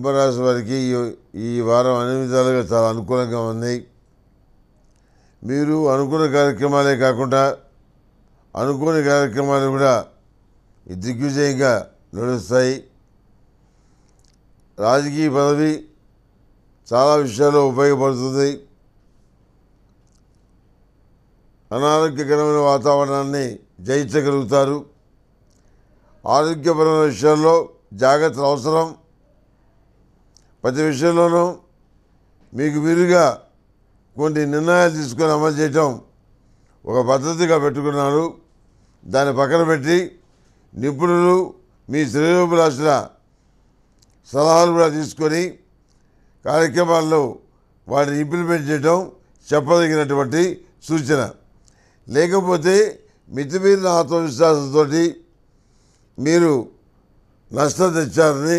కుంభరాశి వారికి ఈ వారం అన్ని విధాలుగా చాలా అనుకూలంగా ఉన్నాయి మీరు అనుకున్న కార్యక్రమాలే కాకుండా అనుకున్న కార్యక్రమాలు కూడా దిగ్విజయంగా నడుస్తాయి రాజకీయ పదవి చాలా విషయాల్లో ఉపయోగపడుతుంది అనారోగ్యకరమైన వాతావరణాన్ని జయించగలుగుతారు ఆరోగ్యపరమైన విషయాల్లో జాగ్రత్తలు అవసరం ప్రతి విషయంలోనూ మీకు వీరుగా కొన్ని నిర్ణయాలు తీసుకొని అమలు చేయటం ఒక పద్ధతిగా పెట్టుకున్నారు దాన్ని పక్కన పెట్టి నిపుణులు మీ రాసిన సలహాలు కూడా తీసుకొని కార్యక్రమాల్లో వాటిని ఇంప్లిమెంట్ చేయడం చెప్పదగినటువంటి సూచన లేకపోతే మితిమీరిన ఆత్మవిశ్వాసంతో మీరు నష్టం తెచ్చారని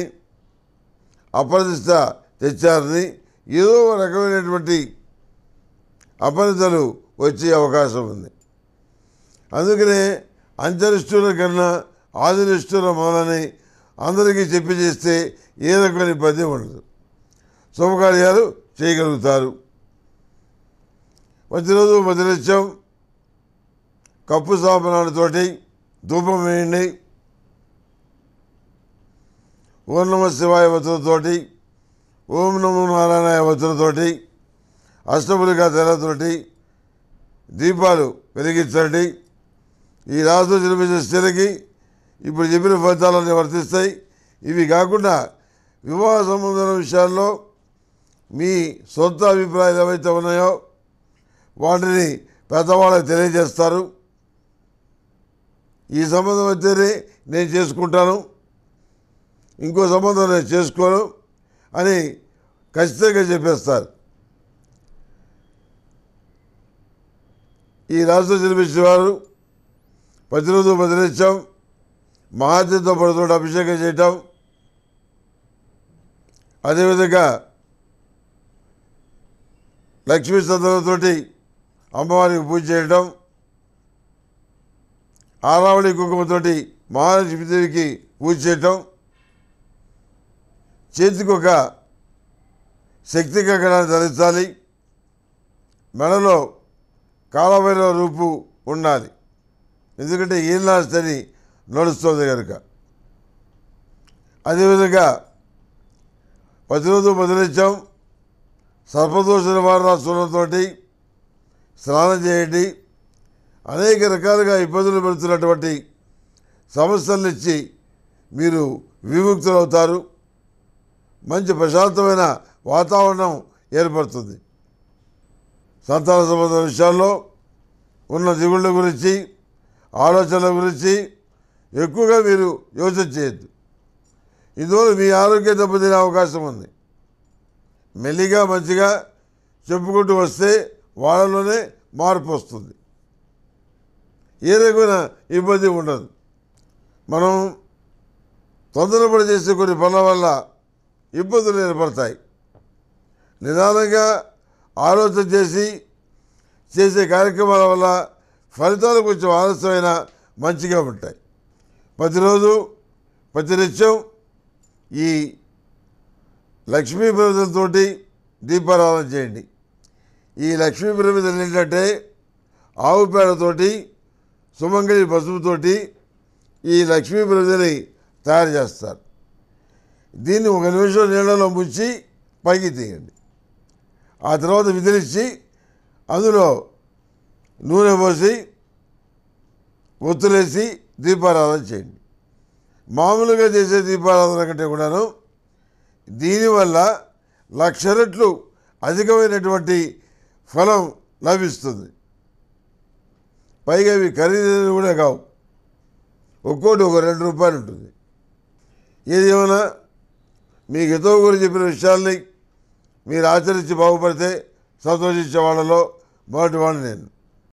అప్రదిష్ట తెచ్చారని ఏదో రకమైనటువంటి అపరిధలు వచ్చే అవకాశం ఉంది అందుకనే అంతరిష్ఠుల కన్నా ఆదినిష్ఠుల మొదలని అందరికీ చెప్పి చేస్తే ఏ రకమైన ఇబ్బంది ఉండదు శుభకార్యాలు చేయగలుగుతారు ప్రతిరోజు మధురత్యం కప్పు సాపనాలతోటి ధూపం వేయండి ఓం నమ శివాయ వజ్రతోటి ఓం నమో నారాయణ వజ్రతోటి అష్టములుగా తెరతోటి దీపాలు వెలిగించండి ఈ రాజు జన్మించే స్థితికి ఇప్పుడు చెప్పిన ఫలితాలన్నీ వర్తిస్తాయి ఇవి కాకుండా వివాహ సంబంధమైన విషయాల్లో మీ సొంత అభిప్రాయాలు ఏవైతే ఉన్నాయో వాటిని పెద్దవాళ్ళకి తెలియజేస్తారు ఈ సంబంధం అయితేనే నేను చేసుకుంటాను ఇంకో సంబంధం లేదు చేసుకోరు అని ఖచ్చితంగా చెప్పేస్తారు ఈ రాష్ట్రం జన్మించిన వారు ప్రతిరోజు బదిలించడం మహాద్యంతో పడుతుంటే అభిషేకం చేయటం అదేవిధంగా లక్ష్మీ చంద్రంతోటి అమ్మవారికి పూజ చేయటం ఆరావళి కుంకుమతోటి మహాలక్ష్మీదేవికి పూజ చేయటం చేతికి ఒక శక్తి కంకణాన్ని ధరించాలి మెడలో కాలభైరవ రూపు ఉండాలి ఎందుకంటే ఈనాడు శని నడుస్తుంది కనుక అదేవిధంగా ప్రతిరోజు మొదలించాం సర్పదోష నివారణ చూడంతో స్నానం చేయండి అనేక రకాలుగా ఇబ్బందులు పెడుతున్నటువంటి సమస్యలు ఇచ్చి మీరు విముక్తులవుతారు మంచి ప్రశాంతమైన వాతావరణం ఏర్పడుతుంది సంతాన సంబంధ విషయాల్లో ఉన్న దిగుళ్ళ గురించి ఆలోచనల గురించి ఎక్కువగా మీరు యోచన చేయొద్దు ఇందువల్ల మీ ఆరోగ్యం దెబ్బతినే అవకాశం ఉంది మెల్లిగా మంచిగా చెప్పుకుంటూ వస్తే వాళ్ళలోనే మార్పు వస్తుంది ఏ రకమైన ఇబ్బంది ఉండదు మనం తొందరపడి చేసే కొన్ని పనుల వల్ల ఇబ్బందులు ఏర్పడతాయి నిదానంగా ఆలోచన చేసి చేసే కార్యక్రమాల వల్ల ఫలితాలు కొంచెం ఆలస్యమైన మంచిగా ఉంటాయి ప్రతిరోజు ప్రతినిత్యం ఈ లక్ష్మీ ప్రమిదలతో దీపారాధన చేయండి ఈ లక్ష్మీ ప్రమిదలు ఏంటంటే ఆవు పేడతోటి సుమంగళి పసుపుతోటి ఈ లక్ష్మీ ప్రమిదని తయారు చేస్తారు దీన్ని ఒక నిమిషం నీళ్ళలో ముంచి పైకి తీయండి ఆ తర్వాత విదిలిచ్చి అందులో నూనె పోసి ఒత్తులేసి దీపారాధన చేయండి మామూలుగా చేసే దీపారాధన కంటే కూడాను దీనివల్ల లక్ష రెట్లు అధికమైనటువంటి ఫలం లభిస్తుంది పైగా ఇవి ఖరీదైనవి కూడా కావు ఒక్కోటి ఒక రెండు రూపాయలు ఉంటుంది ఏదేమైనా మీ హితవు గురించి చెప్పిన విషయాల్ని మీరు ఆచరించి బాగుపడితే సంతోషించే వాళ్ళలో మొదటి వాడిని నేను